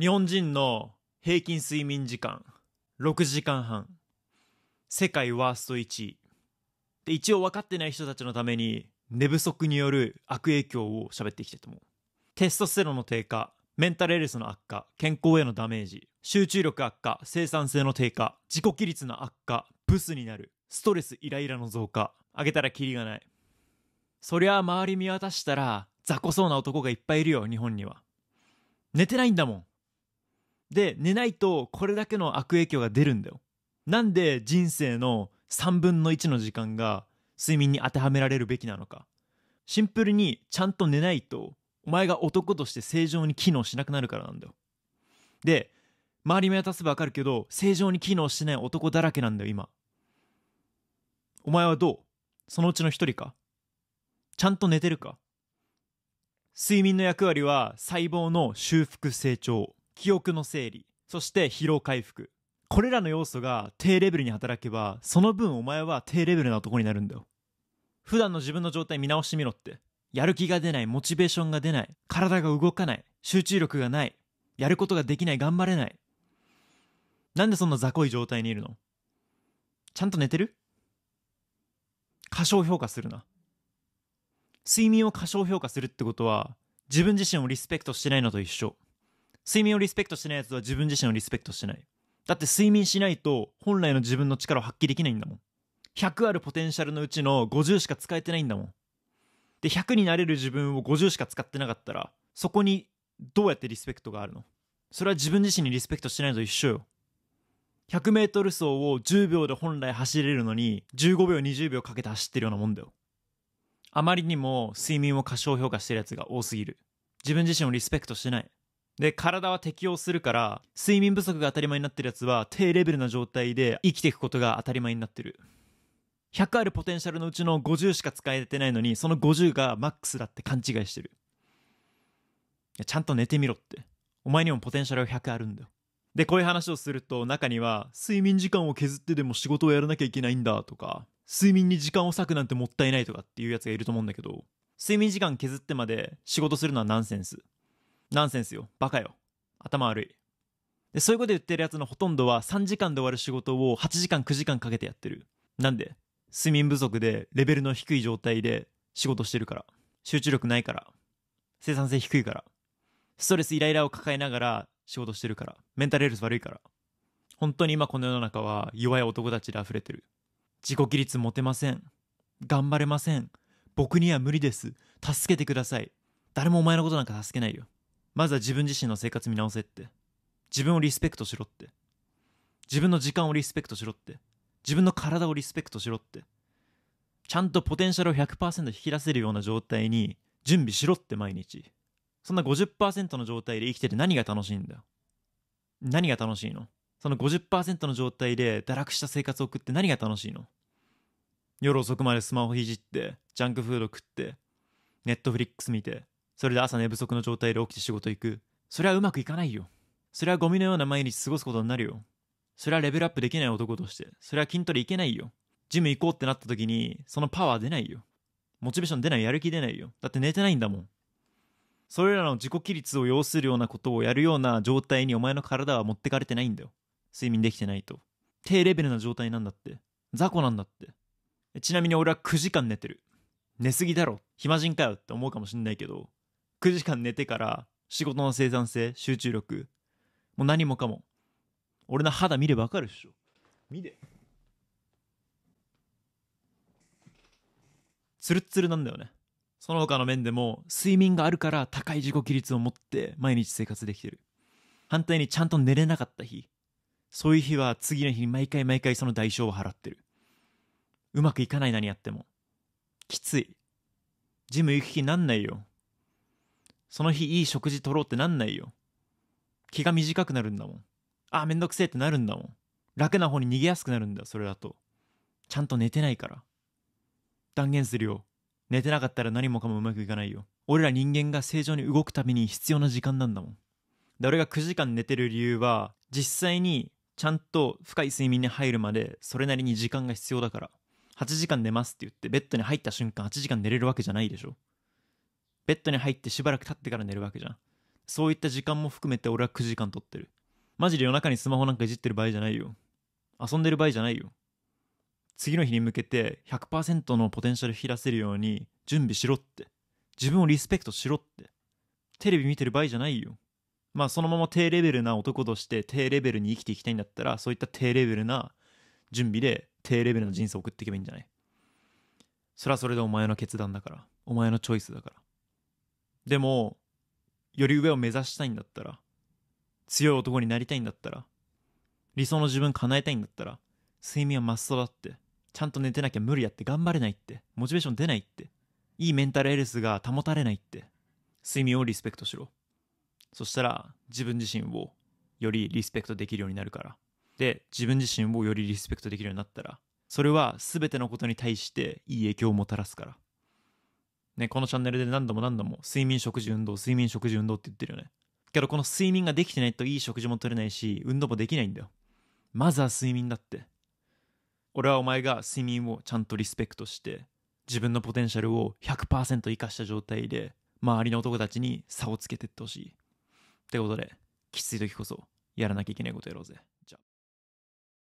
日本人の平均睡眠時間6時間半世界ワースト1位で一応分かってない人たちのために寝不足による悪影響を喋ってきたと思うテストステロンの低下メンタルエルスの悪化健康へのダメージ集中力悪化生産性の低下自己規律の悪化ブスになるストレスイライラの増加あげたらキリがないそりゃあ周り見渡したら雑魚そうな男がいっぱいいるよ日本には寝てないんだもんで寝ないとこれだけの悪影響が出るんだよなんで人生の3分の1の時間が睡眠に当てはめられるべきなのかシンプルにちゃんと寝ないとお前が男として正常に機能しなくなるからなんだよで周り目立せばわかるけど正常に機能してない男だらけなんだよ今お前はどうそのうちの一人かちゃんと寝てるか睡眠の役割は細胞の修復成長記憶の整理そして疲労回復これらの要素が低レベルに働けばその分お前は低レベルな男になるんだよ普段の自分の状態見直してみろってやる気が出ないモチベーションが出ない体が動かない集中力がないやることができない頑張れないなんでそんな雑魚い状態にいるのちゃんと寝てる過小評価するな睡眠を過小評価するってことは自分自身をリスペクトしてないのと一緒睡眠をリスペクトしてないやつは自分自身をリスペクトしてない。だって睡眠しないと本来の自分の力を発揮できないんだもん。100あるポテンシャルのうちの50しか使えてないんだもん。で、100になれる自分を50しか使ってなかったら、そこにどうやってリスペクトがあるのそれは自分自身にリスペクトしてないのと一緒よ。100 m 走を10秒で本来走れるのに、15秒20秒かけて走ってるようなもんだよ。あまりにも睡眠を過小評価してるやつが多すぎる。自分自身をリスペクトしてない。で、体は適応するから、睡眠不足が当たり前になってるやつは低レベルな状態で生きていくことが当たり前になってる。100あるポテンシャルのうちの50しか使えてないのに、その50がマックスだって勘違いしてる。ちゃんと寝てみろって。お前にもポテンシャルが100あるんだよ。で、こういう話をすると中には、睡眠時間を削ってでも仕事をやらなきゃいけないんだとか、睡眠に時間を割くなんてもったいないとかっていうやつがいると思うんだけど、睡眠時間削ってまで仕事するのはナンセンス。ナンセンスよ。バカよ。頭悪い。で、そういうこと言ってるやつのほとんどは3時間で終わる仕事を8時間9時間かけてやってる。なんで睡眠不足でレベルの低い状態で仕事してるから。集中力ないから。生産性低いから。ストレスイライラを抱えながら仕事してるから。メンタルヘルス悪いから。本当に今この世の中は弱い男たちで溢れてる。自己規律持てません。頑張れません。僕には無理です。助けてください。誰もお前のことなんか助けないよ。まずは自分自身の生活見直せって自分をリスペクトしろって自分の時間をリスペクトしろって自分の体をリスペクトしろってちゃんとポテンシャルを100%引き出せるような状態に準備しろって毎日そんな50%の状態で生きてて何が楽しいんだよ何が楽しいのその50%の状態で堕落した生活を送って何が楽しいの夜遅くまでスマホいじってジャンクフード食ってネットフリックス見てそれで朝寝不足の状態で起きて仕事行く。それはうまくいかないよ。それはゴミのような毎日過ごすことになるよ。それはレベルアップできない男として。それは筋トレいけないよ。ジム行こうってなった時に、そのパワー出ないよ。モチベーション出ない、やる気出ないよ。だって寝てないんだもん。それらの自己規律を要するようなことをやるような状態にお前の体は持ってかれてないんだよ。睡眠できてないと。低レベルな状態なんだって。雑魚なんだって。ちなみに俺は9時間寝てる。寝すぎだろ。暇人かよって思うかもしんないけど、9時間寝てから仕事の生産性集中力もう何もかも俺の肌見ればわかるっしょ見てツルッツルなんだよねその他の面でも睡眠があるから高い自己規律を持って毎日生活できてる反対にちゃんと寝れなかった日そういう日は次の日に毎回毎回その代償を払ってるうまくいかない何やってもきついジム行く気になんないよその日いい食事取ろうってなんないよ。気が短くなるんだもん。あ、めんどくせえってなるんだもん。楽な方に逃げやすくなるんだそれだと。ちゃんと寝てないから。断言するよ。寝てなかったら何もかもうまくいかないよ。俺ら人間が正常に動くために必要な時間なんだもん。で、俺が9時間寝てる理由は、実際にちゃんと深い睡眠に入るまで、それなりに時間が必要だから。8時間寝ますって言って、ベッドに入った瞬間8時間寝れるわけじゃないでしょ。ベッドに入ってしばらく経ってから寝るわけじゃんそういった時間も含めて俺は9時間取ってるマジで夜中にスマホなんかいじってる場合じゃないよ遊んでる場合じゃないよ次の日に向けて100%のポテンシャル引き出せるように準備しろって自分をリスペクトしろってテレビ見てる場合じゃないよまあそのまま低レベルな男として低レベルに生きていきたいんだったらそういった低レベルな準備で低レベルな人生を送っていけばいいんじゃないそれはそれでお前の決断だからお前のチョイスだからでもより上を目指したいんだったら強い男になりたいんだったら理想の自分叶えたいんだったら睡眠は真っトだってちゃんと寝てなきゃ無理やって頑張れないってモチベーション出ないっていいメンタルエルスが保たれないって睡眠をリスペクトしろそしたら自分自身をよりリスペクトできるようになるからで自分自身をよりリスペクトできるようになったらそれは全てのことに対していい影響をもたらすからね、このチャンネルで何度も何度も睡眠食事運動睡眠食事運動って言ってるよねけどこの睡眠ができてないといい食事も取れないし運動もできないんだよまずは睡眠だって俺はお前が睡眠をちゃんとリスペクトして自分のポテンシャルを100%生かした状態で周りの男たちに差をつけてってほしいってことできつい時こそやらなきゃいけないことやろうぜ